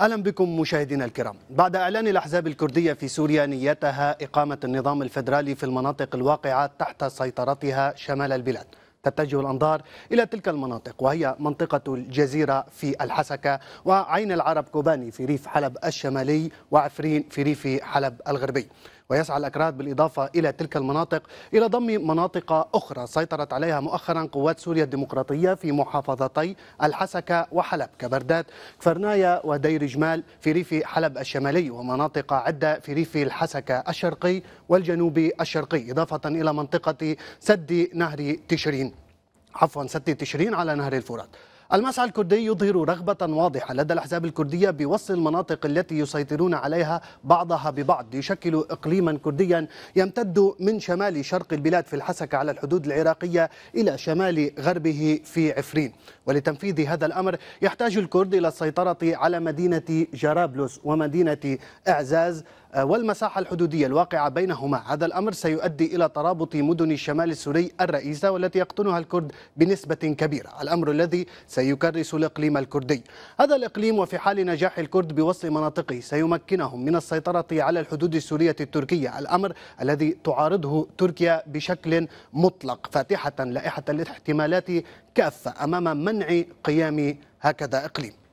اهلا بكم مشاهدينا الكرام. بعد اعلان الاحزاب الكرديه في سوريا نيتها اقامه النظام الفدرالي في المناطق الواقعه تحت سيطرتها شمال البلاد. تتجه الأنظار إلى تلك المناطق وهي منطقة الجزيرة في الحسكة وعين العرب كوباني في ريف حلب الشمالي وعفرين في ريف حلب الغربي ويسعى الأكراد بالإضافة إلى تلك المناطق إلى ضم مناطق أخرى سيطرت عليها مؤخرا قوات سوريا الديمقراطية في محافظتي الحسكة وحلب كبردات كفرنايا ودير جمال في ريف حلب الشمالي ومناطق عدة في ريف الحسكة الشرقي والجنوبي الشرقي إضافة إلى منطقة سد نهر تشرين عفوا سد تشرين على نهر الفرات المسعى الكردي يظهر رغبة واضحة لدى الأحزاب الكردية بوصل المناطق التي يسيطرون عليها بعضها ببعض يشكل إقليما كرديا يمتد من شمال شرق البلاد في الحسكة على الحدود العراقية إلى شمال غربه في عفرين ولتنفيذ هذا الأمر يحتاج الكرد إلى السيطرة على مدينة جرابلس ومدينة إعزاز آه، والمساحة الحدودية الواقعة بينهما هذا الأمر سيؤدي إلى ترابط مدن الشمال السوري الرئيسة والتي يقطنها الكرد بنسبة كبيرة الأمر الذي سيكرس الإقليم الكردي هذا الإقليم وفي حال نجاح الكرد بوصل مناطقه سيمكنهم من السيطرة على الحدود السورية التركية الأمر الذي تعارضه تركيا بشكل مطلق فاتحة لائحة الاحتمالات كافة أمام منع قيام هكذا إقليم